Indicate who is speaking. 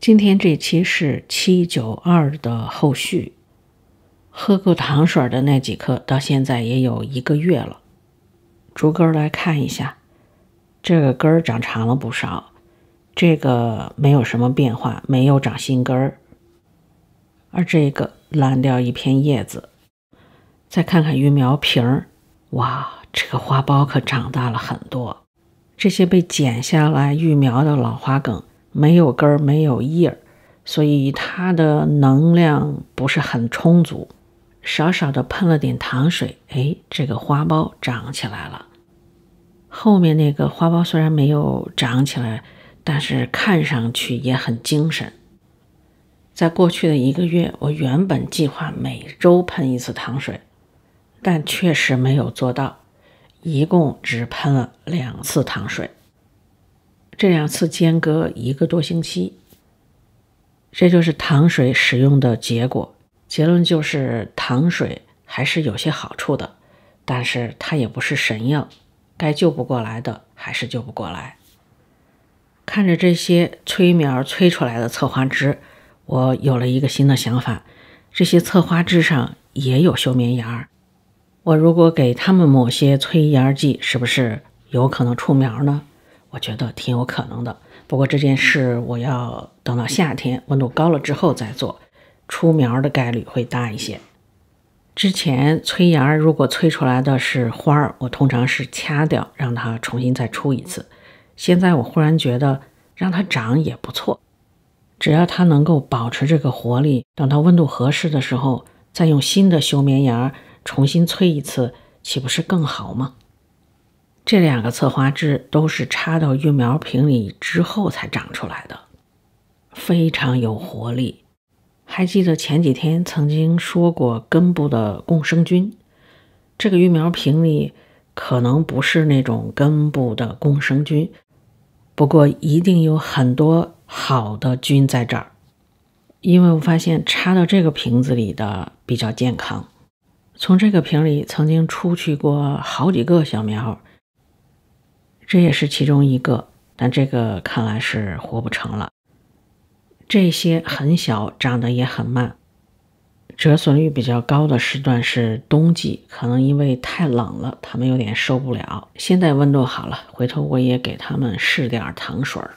Speaker 1: 今天这期是七九二的后续，喝过糖水的那几颗，到现在也有一个月了。逐根来看一下，这个根儿长长了不少，这个没有什么变化，没有长新根儿，而这个烂掉一片叶子。再看看育苗瓶儿，哇，这个花苞可长大了很多。这些被剪下来育苗的老花梗。没有根儿，没有叶儿，所以它的能量不是很充足。少少的喷了点糖水，哎，这个花苞长起来了。后面那个花苞虽然没有长起来，但是看上去也很精神。在过去的一个月，我原本计划每周喷一次糖水，但确实没有做到，一共只喷了两次糖水。这两次间隔一个多星期，这就是糖水使用的结果。结论就是糖水还是有些好处的，但是它也不是神药，该救不过来的还是救不过来。看着这些催苗催出来的侧花枝，我有了一个新的想法：这些侧花枝上也有休眠芽，我如果给它们抹些催芽剂，是不是有可能出苗呢？我觉得挺有可能的，不过这件事我要等到夏天温度高了之后再做，出苗的概率会大一些。之前催芽如果催出来的是花儿，我通常是掐掉，让它重新再出一次。现在我忽然觉得让它长也不错，只要它能够保持这个活力，等到温度合适的时候再用新的休眠芽重新催一次，岂不是更好吗？这两个侧花枝都是插到育苗瓶里之后才长出来的，非常有活力。还记得前几天曾经说过根部的共生菌，这个育苗瓶里可能不是那种根部的共生菌，不过一定有很多好的菌在这儿，因为我发现插到这个瓶子里的比较健康。从这个瓶里曾经出去过好几个小苗。这也是其中一个，但这个看来是活不成了。这些很小，长得也很慢，折损率比较高的时段是冬季，可能因为太冷了，它们有点受不了。现在温度好了，回头我也给它们试点糖水儿。